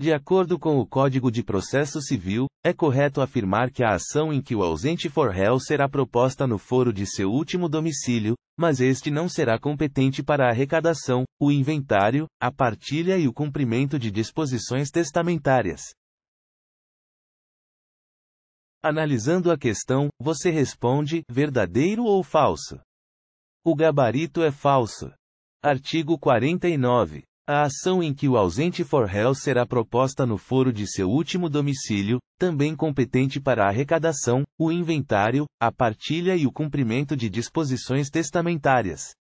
De acordo com o Código de Processo Civil, é correto afirmar que a ação em que o ausente for réu será proposta no foro de seu último domicílio, mas este não será competente para a arrecadação, o inventário, a partilha e o cumprimento de disposições testamentárias. Analisando a questão, você responde: verdadeiro ou falso? O gabarito é falso. Artigo 49. A ação em que o ausente for réu será proposta no foro de seu último domicílio, também competente para a arrecadação, o inventário, a partilha e o cumprimento de disposições testamentárias.